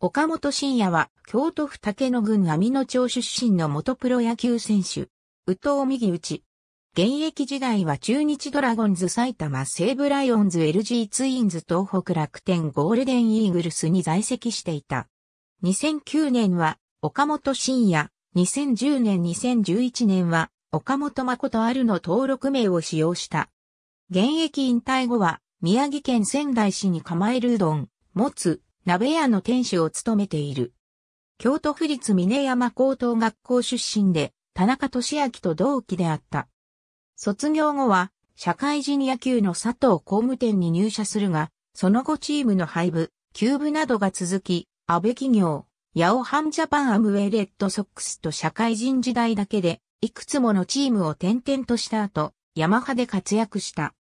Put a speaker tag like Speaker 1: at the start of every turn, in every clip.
Speaker 1: 岡本信也は京都府竹野郡網野町出身の元プロ野球選手。宇藤右内。現役時代は中日ドラゴンズ埼玉西武ライオンズ LG ツインズ東北楽天ゴールデンイーグルスに在籍していた。2009年は岡本信也、2010年2011年は岡本誠あるの登録名を使用した。現役引退後は宮城県仙台市に構えるうどん、持つ、鍋屋の店主を務めている。京都府立峰山高等学校出身で、田中俊明と同期であった。卒業後は、社会人野球の佐藤工務店に入社するが、その後チームの廃部、休部などが続き、安倍企業、ヤオハンジャパンアムウェイレッドソックスと社会人時代だけで、いくつものチームを転々とした後、ヤマハで活躍した。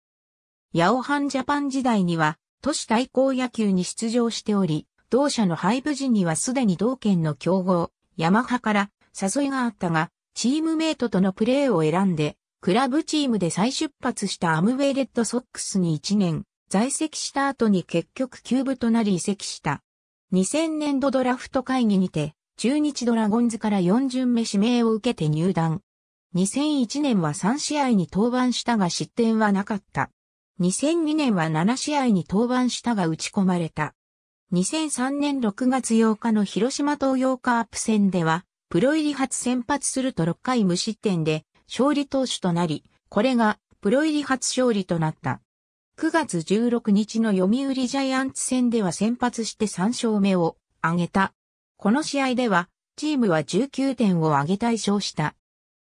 Speaker 1: ヤオハンジャパン時代には、都市対抗野球に出場しており、同社の廃部時にはすでに同県の競合、ヤマハから誘いがあったが、チームメイトとのプレーを選んで、クラブチームで再出発したアムウェイレッドソックスに1年、在籍した後に結局ー部となり移籍した。2000年度ドラフト会議にて、中日ドラゴンズから4巡目指名を受けて入団。2001年は3試合に登板したが失点はなかった。2002年は7試合に登板したが打ち込まれた。2003年6月8日の広島東洋カープ戦では、プロ入り初先発すると6回無失点で勝利投手となり、これがプロ入り初勝利となった。9月16日の読売ジャイアンツ戦では先発して3勝目を挙げた。この試合では、チームは19点を挙げ大勝した。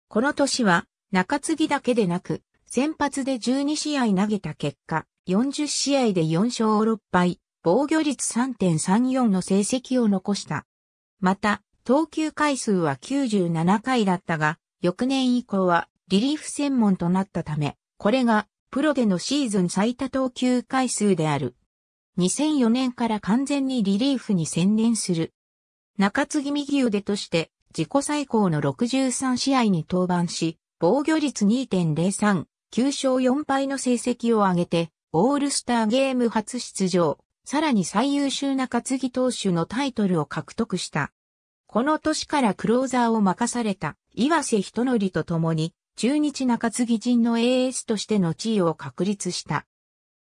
Speaker 1: この年は、中継ぎだけでなく、先発で12試合投げた結果、40試合で4勝6敗、防御率3.34の成績を残した。また、投球回数は97回だったが、翌年以降はリリーフ専門となったため、これがプロでのシーズン最多投球回数である。2004年から完全にリリーフに専念する。中継ぎ右腕として自己最高の63試合に登板し、防御率2.03、9勝4敗の成績を上げて、オールスターゲーム初出場、さらに最優秀中継ぎ投手のタイトルを獲得した。この年からクローザーを任された岩瀬人則と共に、中日中継ぎ陣の AS としての地位を確立した。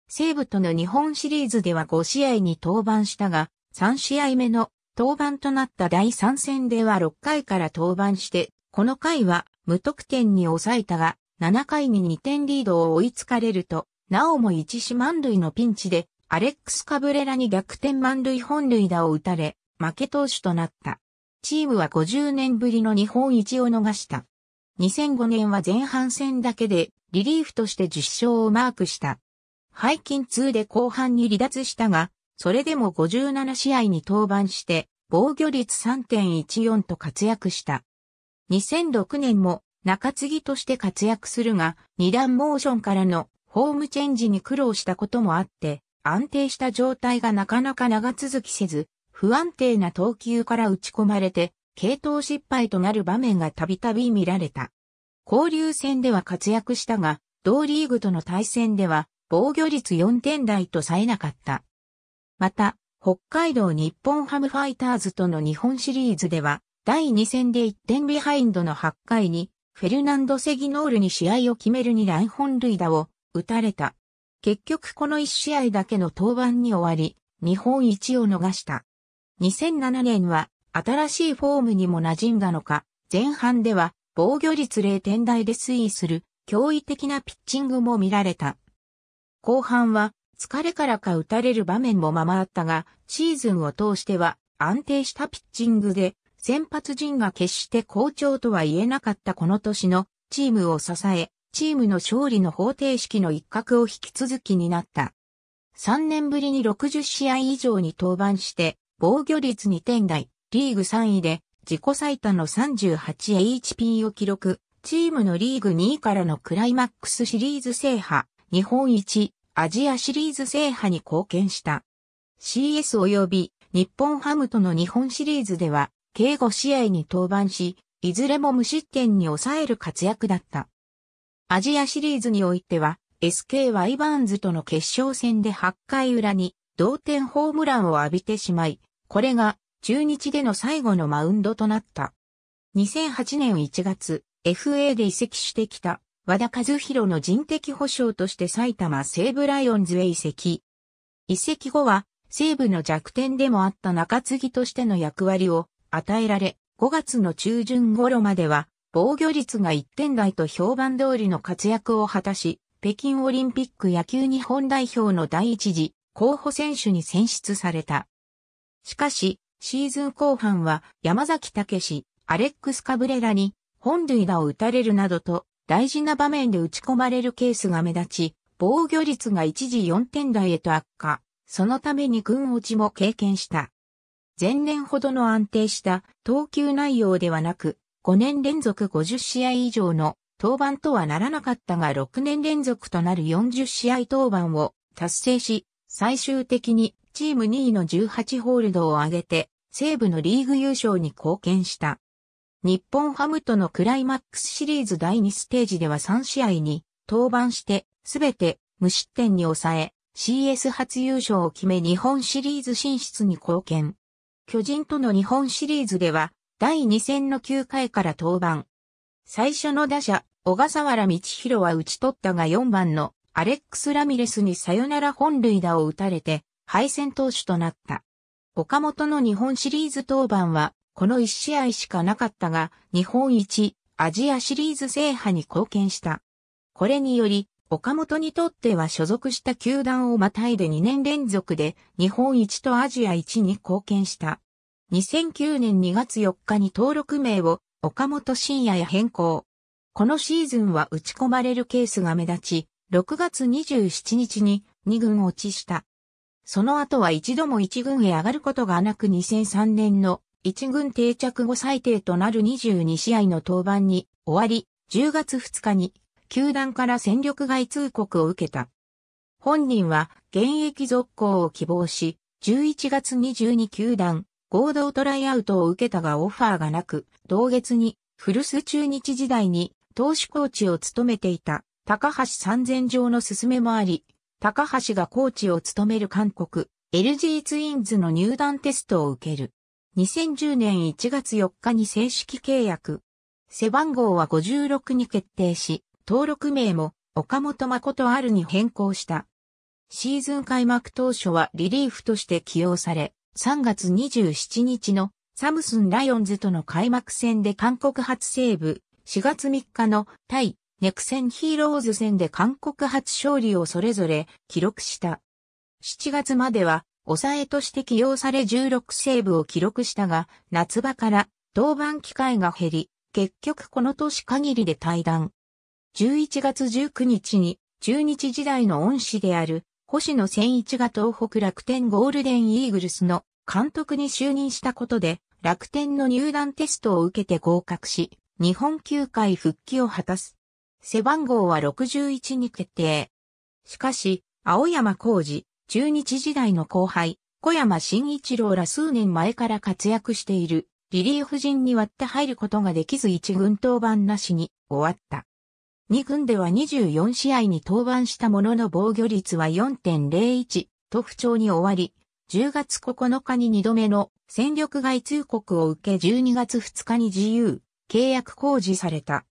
Speaker 1: 西武との日本シリーズでは5試合に登板したが、3試合目の登板となった第3戦では6回から登板して、この回は無得点に抑えたが、7回に2点リードを追いつかれると、なおも一死満塁のピンチで、アレックス・カブレラに逆転満塁本塁打を打たれ、負け投手となった。チームは50年ぶりの日本一を逃した。2005年は前半戦だけでリリーフとして10勝をマークした。背筋痛で後半に離脱したが、それでも57試合に登板して、防御率3.14と活躍した。2006年も中継ぎとして活躍するが、二段モーションからのホームチェンジに苦労したこともあって、安定した状態がなかなか長続きせず、不安定な投球から打ち込まれて、系統失敗となる場面がたびたび見られた。交流戦では活躍したが、同リーグとの対戦では防御率4点台と冴えなかった。また、北海道日本ハムファイターズとの日本シリーズでは、第2戦で1点ビハインドの8回にフェルナンド・セギノールに試合を決めるにン本塁打を打たれた。結局この1試合だけの登板に終わり、日本一を逃した。2007年は新しいフォームにも馴染んだのか、前半では防御率0点台で推移する驚異的なピッチングも見られた。後半は疲れからか打たれる場面もままあったが、シーズンを通しては安定したピッチングで先発陣が決して好調とは言えなかったこの年のチームを支え、チームの勝利の方程式の一角を引き続きになった。3年ぶりに60試合以上に登板して、防御率2点台、リーグ3位で自己最多の 38HP を記録、チームのリーグ2位からのクライマックスシリーズ制覇、日本一、アジアシリーズ制覇に貢献した。CS 及び日本ハムとの日本シリーズでは、計5試合に登板し、いずれも無失点に抑える活躍だった。アジアシリーズにおいては、SK y イバーンズとの決勝戦で8回裏に同点ホームランを浴びてしまい、これが中日での最後のマウンドとなった。2008年1月、FA で移籍してきた和田和弘の人的保障として埼玉西武ライオンズへ移籍。移籍後は西武の弱点でもあった中継ぎとしての役割を与えられ、5月の中旬頃までは、防御率が1点台と評判通りの活躍を果たし、北京オリンピック野球日本代表の第一次候補選手に選出された。しかし、シーズン後半は山崎武史、アレックス・カブレラに本塁打を打たれるなどと大事な場面で打ち込まれるケースが目立ち、防御率が一時4点台へと悪化。そのために軍落ちも経験した。前年ほどの安定した投球内容ではなく、5年連続50試合以上の登板とはならなかったが6年連続となる40試合登板を達成し、最終的にチーム2位の18ホールドを挙げて、西部のリーグ優勝に貢献した。日本ハムとのクライマックスシリーズ第2ステージでは3試合に登板して、すべて無失点に抑え、CS 初優勝を決め日本シリーズ進出に貢献。巨人との日本シリーズでは、第2戦の9回から登板。最初の打者、小笠原道博は打ち取ったが4番のアレックス・ラミレスにサヨナラ本塁打を打たれて、敗戦投手となった。岡本の日本シリーズ登板は、この1試合しかなかったが、日本一、アジアシリーズ制覇に貢献した。これにより、岡本にとっては所属した球団をまたいで2年連続で日本一とアジア一に貢献した。2009年2月4日に登録名を岡本深也へ変更。このシーズンは打ち込まれるケースが目立ち、6月27日に2軍落ちした。その後は一度も1軍へ上がることがなく2003年の1軍定着後最低となる22試合の登板に終わり、10月2日に球団から戦力外通告を受けた。本人は現役続行を希望し、11月22球団合同トライアウトを受けたがオファーがなく、同月に古巣中日時代に投手コーチを務めていた高橋三千条の勧めもあり、高橋がコーチを務める韓国 LG ツインズの入団テストを受ける。2010年1月4日に正式契約。背番号は56に決定し、登録名も岡本誠あるに変更した。シーズン開幕当初はリリーフとして起用され、3月27日のサムスンライオンズとの開幕戦で韓国初セーブ、4月3日の対ネクセンヒーローズ戦で韓国初勝利をそれぞれ記録した。7月までは抑えとして起用され16セーブを記録したが、夏場から登板機会が減り、結局この年限りで退団。11月19日に中日時代の恩師である星野千一が東北楽天ゴールデンイーグルスの監督に就任したことで楽天の入団テストを受けて合格し、日本球界復帰を果たす。背番号は61に決定。しかし、青山浩二、中日時代の後輩、小山慎一郎ら数年前から活躍している、リリーフ陣に割って入ることができず一軍登板なしに終わった。2軍では24試合に登板したものの防御率は4.01と不調に終わり、10月9日に2度目の戦力外通告を受け12月2日に自由契約公示された。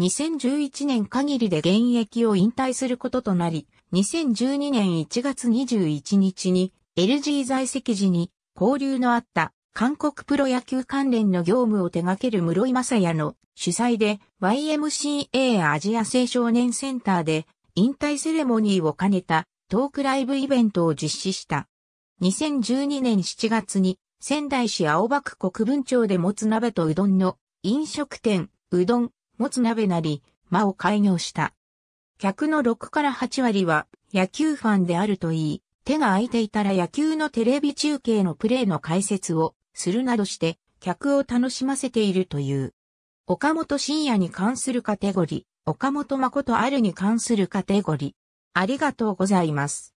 Speaker 1: 2011年限りで現役を引退することとなり、2012年1月21日に LG 在籍時に交流のあった韓国プロ野球関連の業務を手掛ける室井正也の主催で YMCA アジア青少年センターで引退セレモニーを兼ねたトークライブイベントを実施した。2012年7月に仙台市青葉区国分町でもつ鍋とうどんの飲食店、うどん、もつ鍋なり、間を開業した。客の6から8割は野球ファンであるといい、手が空いていたら野球のテレビ中継のプレーの解説をするなどして、客を楽しませているという。岡本深也に関するカテゴリー、岡本誠あるに関するカテゴリー。ありがとうございます。